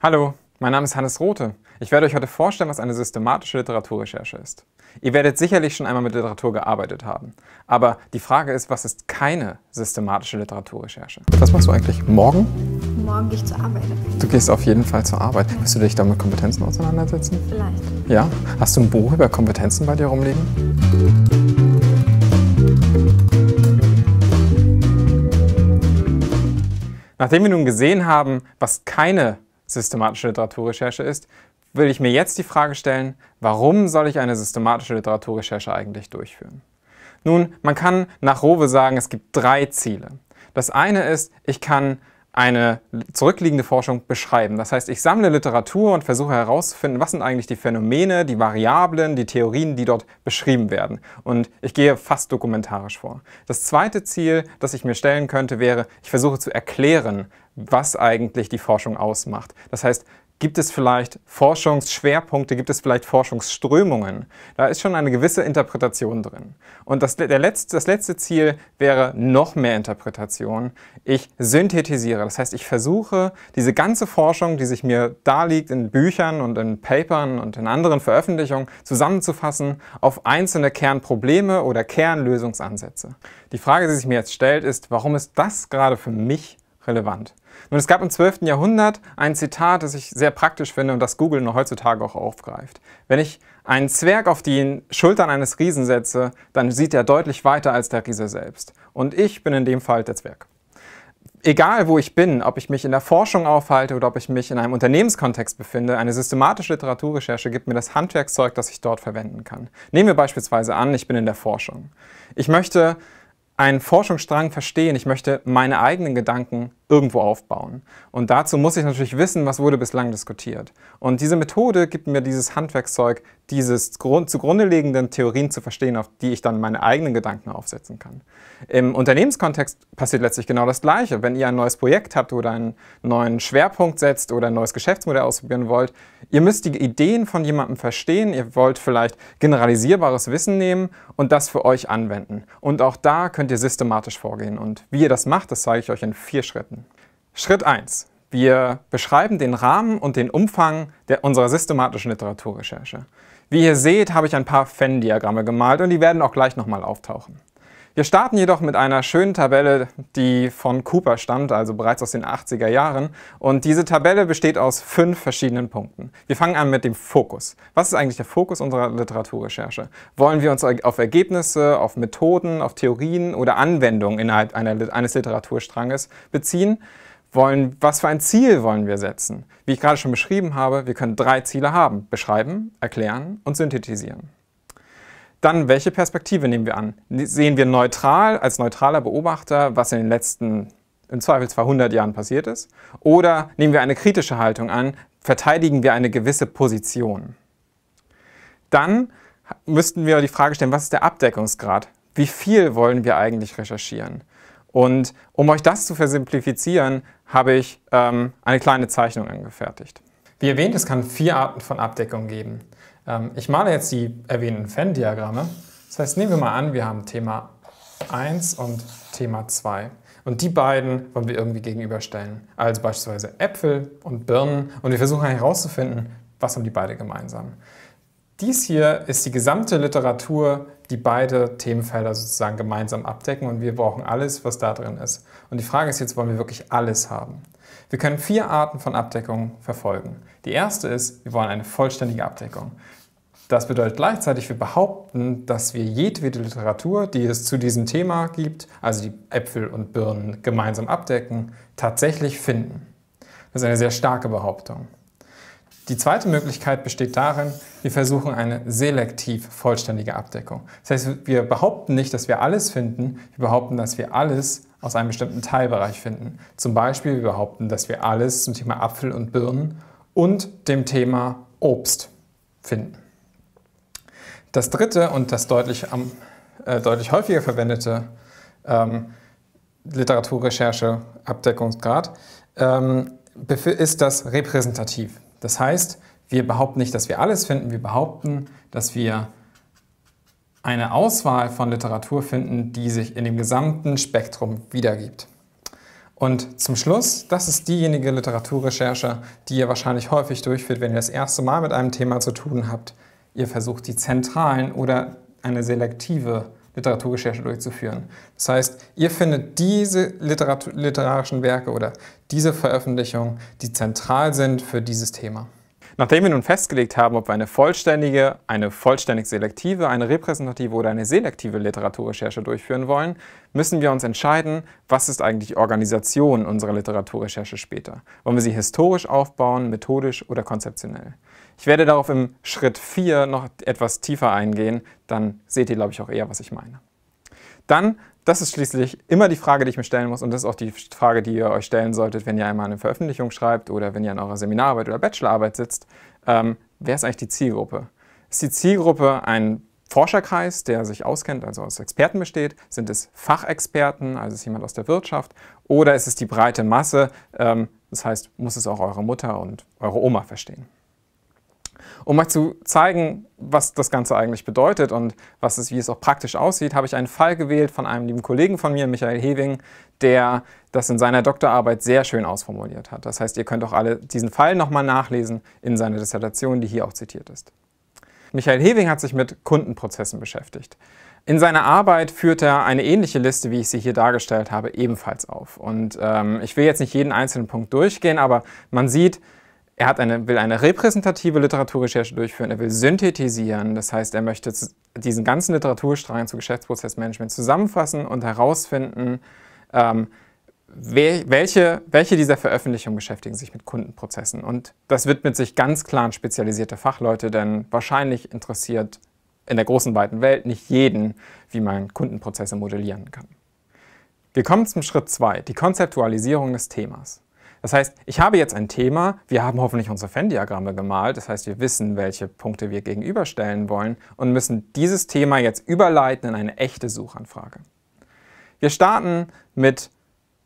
Hallo, mein Name ist Hannes Rothe. Ich werde euch heute vorstellen, was eine systematische Literaturrecherche ist. Ihr werdet sicherlich schon einmal mit Literatur gearbeitet haben. Aber die Frage ist, was ist keine systematische Literaturrecherche? Was machst du eigentlich morgen? Morgen gehe ich zur Arbeit. Du gehst auf jeden Fall zur Arbeit. Willst du dich da mit Kompetenzen auseinandersetzen? Vielleicht. Ja? Hast du ein Buch über Kompetenzen bei dir rumliegen? Nachdem wir nun gesehen haben, was keine systematische Literaturrecherche ist, will ich mir jetzt die Frage stellen, warum soll ich eine systematische Literaturrecherche eigentlich durchführen? Nun, man kann nach Rowe sagen, es gibt drei Ziele. Das eine ist, ich kann eine zurückliegende Forschung beschreiben. Das heißt, ich sammle Literatur und versuche herauszufinden, was sind eigentlich die Phänomene, die Variablen, die Theorien, die dort beschrieben werden. Und ich gehe fast dokumentarisch vor. Das zweite Ziel, das ich mir stellen könnte, wäre, ich versuche zu erklären, was eigentlich die Forschung ausmacht. Das heißt, gibt es vielleicht Forschungsschwerpunkte, gibt es vielleicht Forschungsströmungen. Da ist schon eine gewisse Interpretation drin. Und das, der letzte, das letzte Ziel wäre noch mehr Interpretation. Ich synthetisiere, das heißt, ich versuche diese ganze Forschung, die sich mir da liegt in Büchern und in Papern und in anderen Veröffentlichungen, zusammenzufassen auf einzelne Kernprobleme oder Kernlösungsansätze. Die Frage, die sich mir jetzt stellt, ist, warum ist das gerade für mich relevant? Nun, es gab im 12. Jahrhundert ein Zitat, das ich sehr praktisch finde und das Google noch heutzutage auch aufgreift. Wenn ich einen Zwerg auf die Schultern eines Riesen setze, dann sieht er deutlich weiter als der Riese selbst. Und ich bin in dem Fall der Zwerg. Egal wo ich bin, ob ich mich in der Forschung aufhalte oder ob ich mich in einem Unternehmenskontext befinde, eine systematische Literaturrecherche gibt mir das Handwerkszeug, das ich dort verwenden kann. Nehmen wir beispielsweise an, ich bin in der Forschung. Ich möchte einen Forschungsstrang verstehen, ich möchte meine eigenen Gedanken irgendwo aufbauen. Und dazu muss ich natürlich wissen, was wurde bislang diskutiert. Und diese Methode gibt mir dieses Handwerkszeug, dieses zugrunde liegenden Theorien zu verstehen, auf die ich dann meine eigenen Gedanken aufsetzen kann. Im Unternehmenskontext passiert letztlich genau das Gleiche. Wenn ihr ein neues Projekt habt oder einen neuen Schwerpunkt setzt oder ein neues Geschäftsmodell ausprobieren wollt, ihr müsst die Ideen von jemandem verstehen, ihr wollt vielleicht generalisierbares Wissen nehmen und das für euch anwenden. Und auch da könnt ihr systematisch vorgehen. Und wie ihr das macht, das zeige ich euch in vier Schritten. Schritt 1. Wir beschreiben den Rahmen und den Umfang der, unserer systematischen Literaturrecherche. Wie ihr seht, habe ich ein paar Venn-Diagramme gemalt und die werden auch gleich nochmal auftauchen. Wir starten jedoch mit einer schönen Tabelle, die von Cooper stammt, also bereits aus den 80er Jahren. Und diese Tabelle besteht aus fünf verschiedenen Punkten. Wir fangen an mit dem Fokus. Was ist eigentlich der Fokus unserer Literaturrecherche? Wollen wir uns auf Ergebnisse, auf Methoden, auf Theorien oder Anwendungen innerhalb eines Literaturstranges beziehen? wollen, was für ein Ziel wollen wir setzen? Wie ich gerade schon beschrieben habe, wir können drei Ziele haben. Beschreiben, erklären und synthetisieren. Dann, welche Perspektive nehmen wir an? Sehen wir neutral, als neutraler Beobachter, was in den letzten, im Zweifel 200 Jahren passiert ist? Oder nehmen wir eine kritische Haltung an? Verteidigen wir eine gewisse Position? Dann müssten wir die Frage stellen, was ist der Abdeckungsgrad? Wie viel wollen wir eigentlich recherchieren? Und um euch das zu versimplifizieren, habe ich ähm, eine kleine Zeichnung angefertigt. Wie erwähnt, es kann vier Arten von Abdeckung geben. Ähm, ich male jetzt die erwähnten fan diagramme Das heißt, nehmen wir mal an, wir haben Thema 1 und Thema 2. Und die beiden wollen wir irgendwie gegenüberstellen. Also beispielsweise Äpfel und Birnen. Und wir versuchen herauszufinden, was haben die beide gemeinsam. Dies hier ist die gesamte Literatur, die beide Themenfelder sozusagen gemeinsam abdecken und wir brauchen alles, was da drin ist. Und die Frage ist jetzt, wollen wir wirklich alles haben? Wir können vier Arten von Abdeckung verfolgen. Die erste ist, wir wollen eine vollständige Abdeckung. Das bedeutet gleichzeitig, wir behaupten, dass wir jedwede Literatur, die es zu diesem Thema gibt, also die Äpfel und Birnen gemeinsam abdecken, tatsächlich finden. Das ist eine sehr starke Behauptung. Die zweite Möglichkeit besteht darin, wir versuchen eine selektiv vollständige Abdeckung. Das heißt, wir behaupten nicht, dass wir alles finden, wir behaupten, dass wir alles aus einem bestimmten Teilbereich finden. Zum Beispiel, wir behaupten, dass wir alles zum Thema Apfel und Birnen und dem Thema Obst finden. Das dritte und das deutlich, am, äh, deutlich häufiger verwendete ähm, Literaturrecherche-Abdeckungsgrad ähm, ist das repräsentativ. Das heißt, wir behaupten nicht, dass wir alles finden, wir behaupten, dass wir eine Auswahl von Literatur finden, die sich in dem gesamten Spektrum wiedergibt. Und zum Schluss, das ist diejenige Literaturrecherche, die ihr wahrscheinlich häufig durchführt, wenn ihr das erste Mal mit einem Thema zu tun habt. Ihr versucht die zentralen oder eine selektive Literaturrecherche durchzuführen. Das heißt, ihr findet diese literarischen Werke oder diese Veröffentlichungen, die zentral sind für dieses Thema. Nachdem wir nun festgelegt haben, ob wir eine vollständige, eine vollständig selektive, eine repräsentative oder eine selektive Literaturrecherche durchführen wollen, müssen wir uns entscheiden, was ist eigentlich die Organisation unserer Literaturrecherche später. Wollen wir sie historisch aufbauen, methodisch oder konzeptionell? Ich werde darauf im Schritt 4 noch etwas tiefer eingehen, dann seht ihr, glaube ich, auch eher, was ich meine. Dann das ist schließlich immer die Frage, die ich mir stellen muss und das ist auch die Frage, die ihr euch stellen solltet, wenn ihr einmal eine Veröffentlichung schreibt oder wenn ihr an eurer Seminararbeit oder Bachelorarbeit sitzt. Ähm, wer ist eigentlich die Zielgruppe? Ist die Zielgruppe ein Forscherkreis, der sich auskennt, also aus Experten besteht? Sind es Fachexperten, also ist jemand aus der Wirtschaft? Oder ist es die breite Masse? Ähm, das heißt, muss es auch eure Mutter und eure Oma verstehen? Um euch zu zeigen, was das Ganze eigentlich bedeutet und was es, wie es auch praktisch aussieht, habe ich einen Fall gewählt von einem lieben Kollegen von mir, Michael Hewing, der das in seiner Doktorarbeit sehr schön ausformuliert hat. Das heißt, ihr könnt auch alle diesen Fall nochmal nachlesen in seiner Dissertation, die hier auch zitiert ist. Michael Hewing hat sich mit Kundenprozessen beschäftigt. In seiner Arbeit führt er eine ähnliche Liste, wie ich sie hier dargestellt habe, ebenfalls auf. Und ähm, ich will jetzt nicht jeden einzelnen Punkt durchgehen, aber man sieht, er hat eine, will eine repräsentative Literaturrecherche durchführen, er will synthetisieren, das heißt, er möchte diesen ganzen Literaturstrang zu Geschäftsprozessmanagement zusammenfassen und herausfinden, ähm, welche, welche dieser Veröffentlichungen beschäftigen sich mit Kundenprozessen. Und das widmet sich ganz klar an spezialisierte Fachleute, denn wahrscheinlich interessiert in der großen weiten Welt nicht jeden, wie man Kundenprozesse modellieren kann. Wir kommen zum Schritt 2, die Konzeptualisierung des Themas. Das heißt, ich habe jetzt ein Thema, wir haben hoffentlich unsere fan diagramme gemalt, das heißt, wir wissen, welche Punkte wir gegenüberstellen wollen und müssen dieses Thema jetzt überleiten in eine echte Suchanfrage. Wir starten mit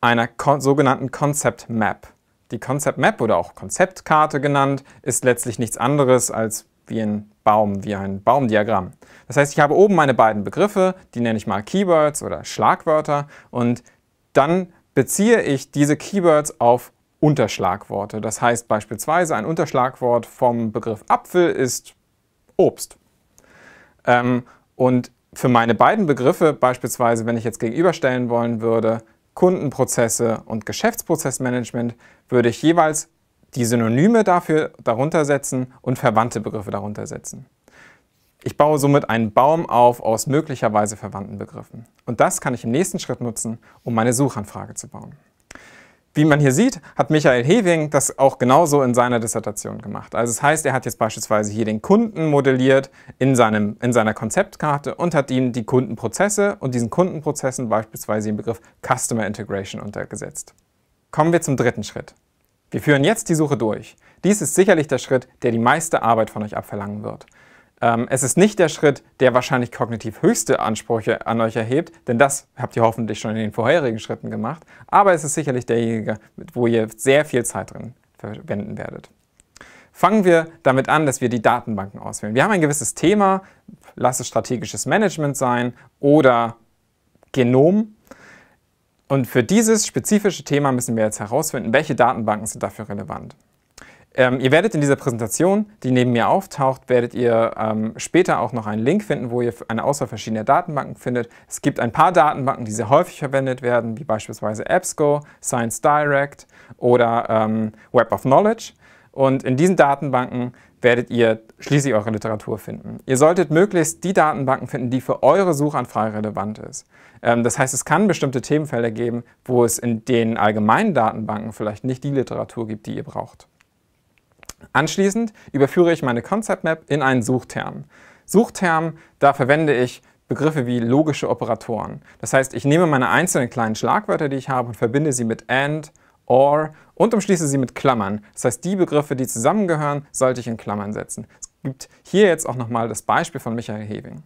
einer kon sogenannten Concept Map. Die Concept Map oder auch Konzeptkarte genannt ist letztlich nichts anderes als wie ein Baum, wie ein Baumdiagramm. Das heißt, ich habe oben meine beiden Begriffe, die nenne ich mal Keywords oder Schlagwörter und dann beziehe ich diese Keywords auf Unterschlagworte. Das heißt beispielsweise, ein Unterschlagwort vom Begriff Apfel ist Obst. Ähm, und für meine beiden Begriffe, beispielsweise wenn ich jetzt gegenüberstellen wollen würde, Kundenprozesse und Geschäftsprozessmanagement, würde ich jeweils die Synonyme dafür darunter setzen und verwandte Begriffe darunter setzen. Ich baue somit einen Baum auf aus möglicherweise verwandten Begriffen. Und das kann ich im nächsten Schritt nutzen, um meine Suchanfrage zu bauen. Wie man hier sieht, hat Michael Hewing das auch genauso in seiner Dissertation gemacht. Also es das heißt, er hat jetzt beispielsweise hier den Kunden modelliert in, seinem, in seiner Konzeptkarte und hat ihm die Kundenprozesse und diesen Kundenprozessen beispielsweise den Begriff Customer Integration untergesetzt. Kommen wir zum dritten Schritt. Wir führen jetzt die Suche durch. Dies ist sicherlich der Schritt, der die meiste Arbeit von euch abverlangen wird. Ähm, es ist nicht der Schritt, der wahrscheinlich kognitiv höchste Ansprüche an euch erhebt, denn das habt ihr hoffentlich schon in den vorherigen Schritten gemacht, aber es ist sicherlich derjenige, wo ihr sehr viel Zeit drin verwenden werdet. Fangen wir damit an, dass wir die Datenbanken auswählen. Wir haben ein gewisses Thema, lass es strategisches Management sein oder Genom. Und für dieses spezifische Thema müssen wir jetzt herausfinden, welche Datenbanken sind dafür relevant. Ähm, ihr werdet in dieser Präsentation, die neben mir auftaucht, werdet ihr ähm, später auch noch einen Link finden, wo ihr eine Auswahl verschiedener Datenbanken findet. Es gibt ein paar Datenbanken, die sehr häufig verwendet werden, wie beispielsweise EBSCO, Science Direct oder ähm, Web of Knowledge. Und in diesen Datenbanken werdet ihr schließlich eure Literatur finden. Ihr solltet möglichst die Datenbanken finden, die für eure Suchanfrage relevant ist. Ähm, das heißt, es kann bestimmte Themenfelder geben, wo es in den allgemeinen Datenbanken vielleicht nicht die Literatur gibt, die ihr braucht. Anschließend überführe ich meine Concept Map in einen Suchterm. Suchterm, da verwende ich Begriffe wie logische Operatoren. Das heißt, ich nehme meine einzelnen kleinen Schlagwörter, die ich habe, und verbinde sie mit AND, OR und umschließe sie mit Klammern. Das heißt, die Begriffe, die zusammengehören, sollte ich in Klammern setzen. Es gibt hier jetzt auch nochmal das Beispiel von Michael Heving.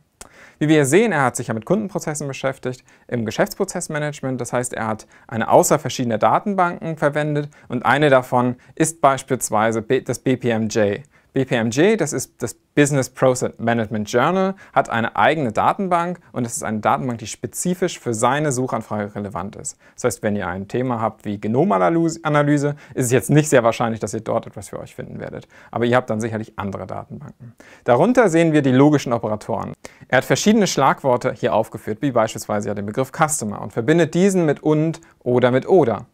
Wie wir hier sehen, er hat sich ja mit Kundenprozessen beschäftigt, im Geschäftsprozessmanagement, das heißt, er hat eine Auswahl verschiedener Datenbanken verwendet und eine davon ist beispielsweise das BPMJ. BPMG, das ist das Business Process Management Journal, hat eine eigene Datenbank und es ist eine Datenbank, die spezifisch für seine Suchanfrage relevant ist. Das heißt, wenn ihr ein Thema habt wie Genomanalyse, ist es jetzt nicht sehr wahrscheinlich, dass ihr dort etwas für euch finden werdet. Aber ihr habt dann sicherlich andere Datenbanken. Darunter sehen wir die logischen Operatoren. Er hat verschiedene Schlagworte hier aufgeführt, wie beispielsweise ja den Begriff Customer und verbindet diesen mit und oder mit oder.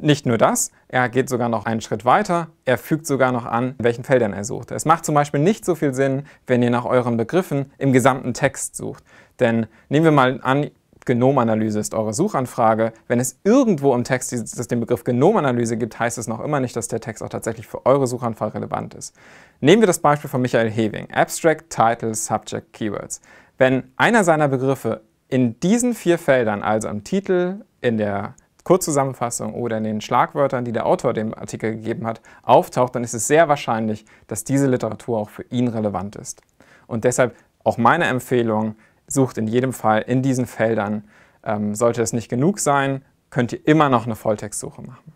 Nicht nur das, er geht sogar noch einen Schritt weiter, er fügt sogar noch an, in welchen Feldern er sucht. Es macht zum Beispiel nicht so viel Sinn, wenn ihr nach euren Begriffen im gesamten Text sucht. Denn nehmen wir mal an, Genomanalyse ist eure Suchanfrage. Wenn es irgendwo im Text den Begriff Genomanalyse gibt, heißt es noch immer nicht, dass der Text auch tatsächlich für eure Suchanfrage relevant ist. Nehmen wir das Beispiel von Michael Heving, Abstract, Title, Subject, Keywords. Wenn einer seiner Begriffe in diesen vier Feldern, also im Titel, in der Kurzzusammenfassung oder in den Schlagwörtern, die der Autor dem Artikel gegeben hat, auftaucht, dann ist es sehr wahrscheinlich, dass diese Literatur auch für ihn relevant ist. Und deshalb auch meine Empfehlung, sucht in jedem Fall in diesen Feldern. Ähm, sollte es nicht genug sein, könnt ihr immer noch eine Volltextsuche machen.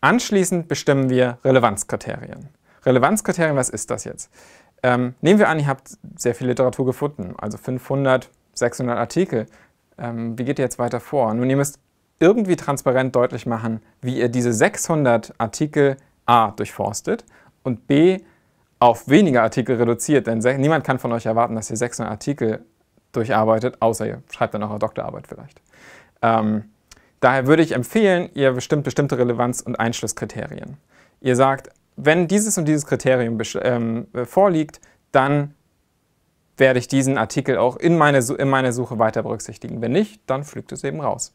Anschließend bestimmen wir Relevanzkriterien. Relevanzkriterien, was ist das jetzt? Ähm, nehmen wir an, ihr habt sehr viel Literatur gefunden, also 500, 600 Artikel ähm, wie geht ihr jetzt weiter vor? Nun, ihr müsst irgendwie transparent deutlich machen, wie ihr diese 600 Artikel A durchforstet und B auf weniger Artikel reduziert, denn niemand kann von euch erwarten, dass ihr 600 Artikel durcharbeitet, außer ihr schreibt dann auch eine Doktorarbeit vielleicht. Ähm, daher würde ich empfehlen, ihr bestimmt bestimmte Relevanz- und Einschlusskriterien. Ihr sagt, wenn dieses und dieses Kriterium ähm, vorliegt, dann werde ich diesen Artikel auch in meine, in meine Suche weiter berücksichtigen. Wenn nicht, dann fliegt es eben raus.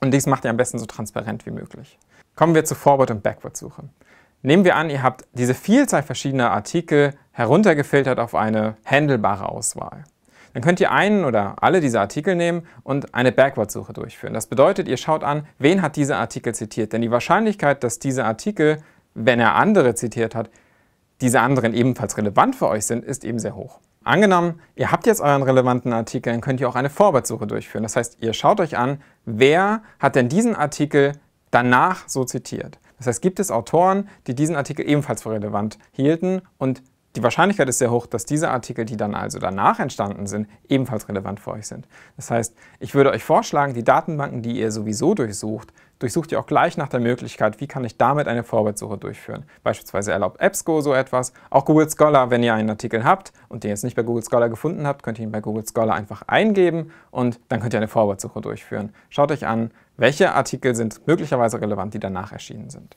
Und dies macht ihr am besten so transparent wie möglich. Kommen wir zur Forward- und Backward-Suche. Nehmen wir an, ihr habt diese Vielzahl verschiedener Artikel heruntergefiltert auf eine handelbare Auswahl. Dann könnt ihr einen oder alle dieser Artikel nehmen und eine Backward-Suche durchführen. Das bedeutet, ihr schaut an, wen hat dieser Artikel zitiert. Denn die Wahrscheinlichkeit, dass dieser Artikel, wenn er andere zitiert hat, diese anderen ebenfalls relevant für euch sind, ist eben sehr hoch. Angenommen, ihr habt jetzt euren relevanten Artikel, dann könnt ihr auch eine Vorwärtssuche durchführen. Das heißt, ihr schaut euch an, wer hat denn diesen Artikel danach so zitiert. Das heißt, gibt es Autoren, die diesen Artikel ebenfalls für relevant hielten und die Wahrscheinlichkeit ist sehr hoch, dass diese Artikel, die dann also danach entstanden sind, ebenfalls relevant für euch sind. Das heißt, ich würde euch vorschlagen, die Datenbanken, die ihr sowieso durchsucht, durchsucht ihr auch gleich nach der Möglichkeit, wie kann ich damit eine Vorwärtssuche durchführen. Beispielsweise erlaubt EBSCO so etwas. Auch Google Scholar, wenn ihr einen Artikel habt und den jetzt nicht bei Google Scholar gefunden habt, könnt ihr ihn bei Google Scholar einfach eingeben und dann könnt ihr eine Vorwärtssuche durchführen. Schaut euch an, welche Artikel sind möglicherweise relevant, die danach erschienen sind.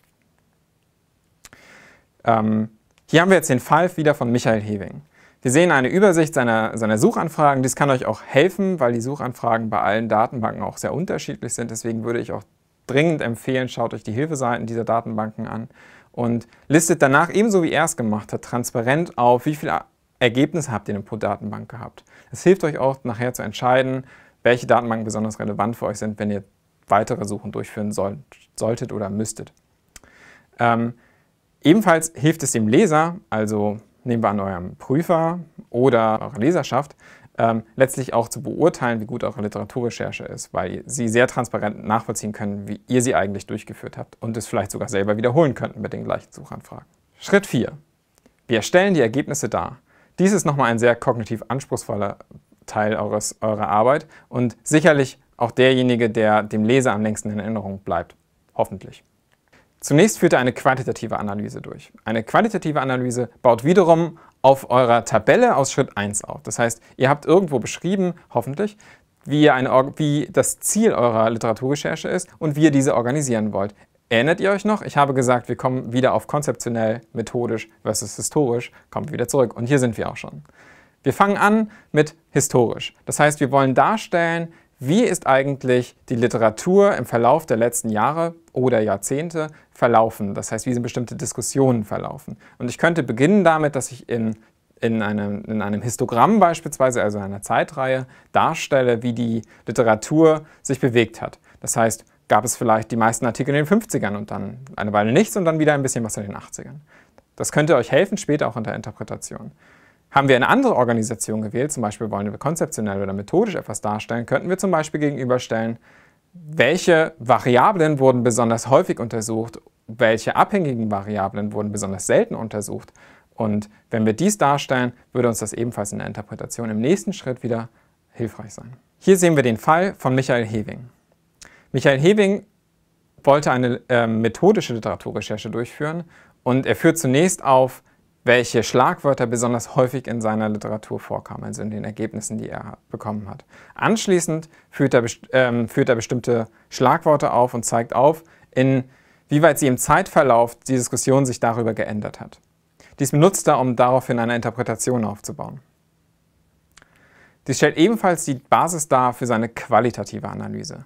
Ähm, hier haben wir jetzt den Fall wieder von Michael Hewing. Wir sehen eine Übersicht seiner, seiner Suchanfragen. Dies kann euch auch helfen, weil die Suchanfragen bei allen Datenbanken auch sehr unterschiedlich sind. Deswegen würde ich auch dringend empfehlen, schaut euch die Hilfeseiten dieser Datenbanken an und listet danach, ebenso wie er es gemacht hat, transparent auf, wie viele Ergebnisse habt ihr denn pro Datenbank gehabt. Es hilft euch auch nachher zu entscheiden, welche Datenbanken besonders relevant für euch sind, wenn ihr weitere Suchen durchführen sollt, solltet oder müsstet. Ähm, ebenfalls hilft es dem Leser, also nehmen wir an eurem Prüfer oder eurer Leserschaft, ähm, letztlich auch zu beurteilen, wie gut eure Literaturrecherche ist, weil sie sehr transparent nachvollziehen können, wie ihr sie eigentlich durchgeführt habt und es vielleicht sogar selber wiederholen könnten mit den gleichen Suchanfragen. Schritt 4. Wir stellen die Ergebnisse dar. Dies ist nochmal ein sehr kognitiv anspruchsvoller Teil eures, eurer Arbeit und sicherlich auch derjenige, der dem Leser am längsten in Erinnerung bleibt. Hoffentlich. Zunächst führt er eine quantitative Analyse durch. Eine quantitative Analyse baut wiederum auf eurer Tabelle aus Schritt 1 auf. Das heißt, ihr habt irgendwo beschrieben, hoffentlich, wie, eine, wie das Ziel eurer Literaturrecherche ist und wie ihr diese organisieren wollt. Erinnert ihr euch noch? Ich habe gesagt, wir kommen wieder auf konzeptionell, methodisch versus historisch, kommt wieder zurück. Und hier sind wir auch schon. Wir fangen an mit historisch. Das heißt, wir wollen darstellen, wie ist eigentlich die Literatur im Verlauf der letzten Jahre oder Jahrzehnte verlaufen? Das heißt, wie sind bestimmte Diskussionen verlaufen? Und ich könnte beginnen damit, dass ich in, in, einem, in einem Histogramm beispielsweise, also einer Zeitreihe, darstelle, wie die Literatur sich bewegt hat. Das heißt, gab es vielleicht die meisten Artikel in den 50ern und dann eine Weile nichts und dann wieder ein bisschen was in den 80ern. Das könnte euch helfen, später auch in der Interpretation. Haben wir eine andere Organisation gewählt, zum Beispiel wollen wir konzeptionell oder methodisch etwas darstellen, könnten wir zum Beispiel gegenüberstellen, welche Variablen wurden besonders häufig untersucht, welche abhängigen Variablen wurden besonders selten untersucht. Und wenn wir dies darstellen, würde uns das ebenfalls in der Interpretation im nächsten Schritt wieder hilfreich sein. Hier sehen wir den Fall von Michael Hewing. Michael Hewing wollte eine äh, methodische Literaturrecherche durchführen und er führt zunächst auf welche Schlagwörter besonders häufig in seiner Literatur vorkamen, also in den Ergebnissen, die er bekommen hat. Anschließend führt er, ähm, führt er bestimmte Schlagworte auf und zeigt auf, inwieweit sie im Zeitverlauf die Diskussion sich darüber geändert hat. Dies benutzt er, um daraufhin eine Interpretation aufzubauen. Dies stellt ebenfalls die Basis dar für seine qualitative Analyse.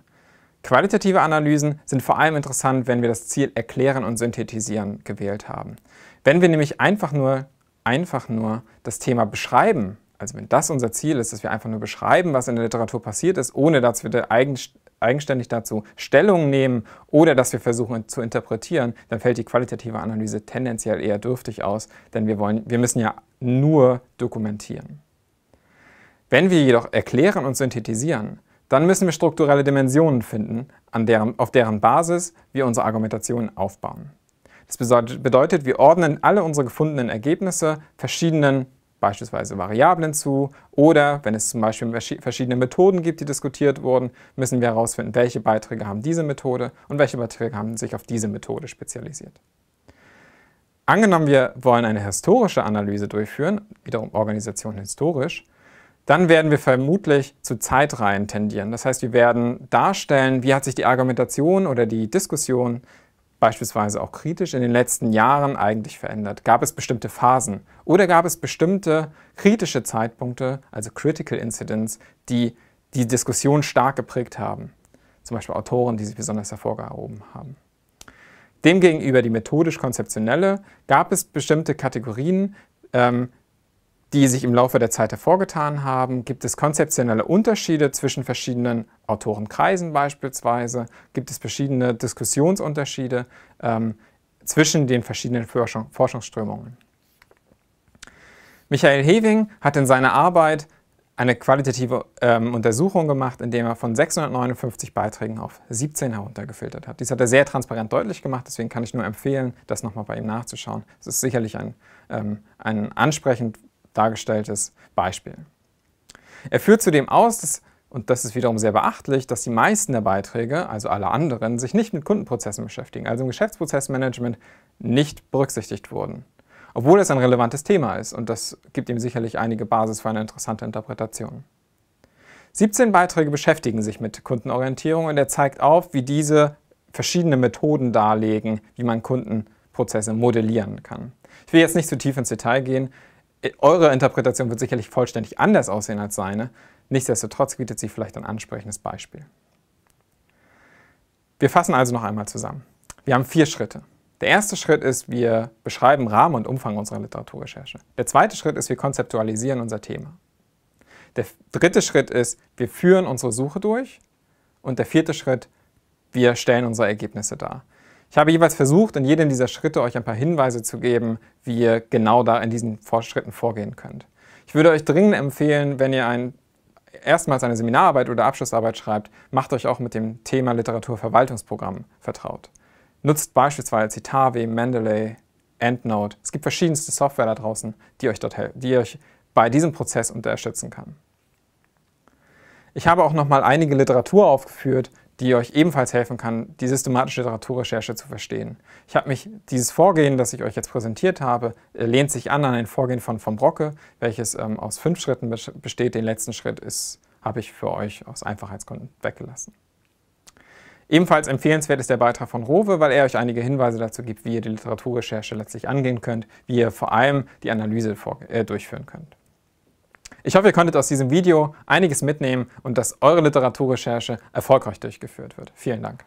Qualitative Analysen sind vor allem interessant, wenn wir das Ziel Erklären und Synthetisieren gewählt haben. Wenn wir nämlich einfach nur, einfach nur das Thema beschreiben, also wenn das unser Ziel ist, dass wir einfach nur beschreiben, was in der Literatur passiert ist, ohne dass wir eigenständig dazu Stellung nehmen oder dass wir versuchen zu interpretieren, dann fällt die qualitative Analyse tendenziell eher dürftig aus, denn wir, wollen, wir müssen ja nur dokumentieren. Wenn wir jedoch erklären und synthetisieren, dann müssen wir strukturelle Dimensionen finden, deren, auf deren Basis wir unsere Argumentationen aufbauen. Das bedeutet, wir ordnen alle unsere gefundenen Ergebnisse verschiedenen beispielsweise Variablen zu oder wenn es zum Beispiel verschiedene Methoden gibt, die diskutiert wurden, müssen wir herausfinden, welche Beiträge haben diese Methode und welche Beiträge haben sich auf diese Methode spezialisiert. Angenommen, wir wollen eine historische Analyse durchführen, wiederum Organisation historisch, dann werden wir vermutlich zu Zeitreihen tendieren. Das heißt, wir werden darstellen, wie hat sich die Argumentation oder die Diskussion beispielsweise auch kritisch, in den letzten Jahren eigentlich verändert? Gab es bestimmte Phasen oder gab es bestimmte kritische Zeitpunkte, also Critical Incidents, die die Diskussion stark geprägt haben? Zum Beispiel Autoren, die sich besonders hervorgehoben haben. Demgegenüber die methodisch-konzeptionelle gab es bestimmte Kategorien, ähm, die sich im Laufe der Zeit hervorgetan haben? Gibt es konzeptionelle Unterschiede zwischen verschiedenen Autorenkreisen beispielsweise? Gibt es verschiedene Diskussionsunterschiede ähm, zwischen den verschiedenen Forschung, Forschungsströmungen? Michael Heving hat in seiner Arbeit eine qualitative ähm, Untersuchung gemacht, indem er von 659 Beiträgen auf 17 heruntergefiltert hat. Dies hat er sehr transparent deutlich gemacht, deswegen kann ich nur empfehlen, das nochmal bei ihm nachzuschauen. Es ist sicherlich ein, ähm, ein ansprechend dargestelltes Beispiel. Er führt zudem aus, dass, und das ist wiederum sehr beachtlich, dass die meisten der Beiträge, also alle anderen, sich nicht mit Kundenprozessen beschäftigen, also im Geschäftsprozessmanagement nicht berücksichtigt wurden. Obwohl es ein relevantes Thema ist und das gibt ihm sicherlich einige Basis für eine interessante Interpretation. 17 Beiträge beschäftigen sich mit Kundenorientierung und er zeigt auf, wie diese verschiedene Methoden darlegen, wie man Kundenprozesse modellieren kann. Ich will jetzt nicht zu tief ins Detail gehen, eure Interpretation wird sicherlich vollständig anders aussehen als seine. Nichtsdestotrotz bietet sie vielleicht ein ansprechendes Beispiel. Wir fassen also noch einmal zusammen. Wir haben vier Schritte. Der erste Schritt ist, wir beschreiben Rahmen und Umfang unserer Literaturrecherche. Der zweite Schritt ist, wir konzeptualisieren unser Thema. Der dritte Schritt ist, wir führen unsere Suche durch. Und der vierte Schritt, wir stellen unsere Ergebnisse dar. Ich habe jeweils versucht, in jedem dieser Schritte euch ein paar Hinweise zu geben, wie ihr genau da in diesen Fortschritten vorgehen könnt. Ich würde euch dringend empfehlen, wenn ihr ein, erstmals eine Seminararbeit oder Abschlussarbeit schreibt, macht euch auch mit dem Thema Literaturverwaltungsprogramm vertraut. Nutzt beispielsweise Citavi, Mendeley, EndNote. Es gibt verschiedenste Software da draußen, die euch, dort, die euch bei diesem Prozess unterstützen kann. Ich habe auch noch mal einige Literatur aufgeführt, die euch ebenfalls helfen kann, die systematische Literaturrecherche zu verstehen. Ich habe mich dieses Vorgehen, das ich euch jetzt präsentiert habe, äh, lehnt sich an an ein Vorgehen von von Brocke, welches ähm, aus fünf Schritten besteht. Den letzten Schritt ist, habe ich für euch aus Einfachheitsgründen weggelassen. Ebenfalls empfehlenswert ist der Beitrag von Rowe, weil er euch einige Hinweise dazu gibt, wie ihr die Literaturrecherche letztlich angehen könnt, wie ihr vor allem die Analyse äh, durchführen könnt. Ich hoffe, ihr konntet aus diesem Video einiges mitnehmen und dass eure Literaturrecherche erfolgreich durchgeführt wird. Vielen Dank.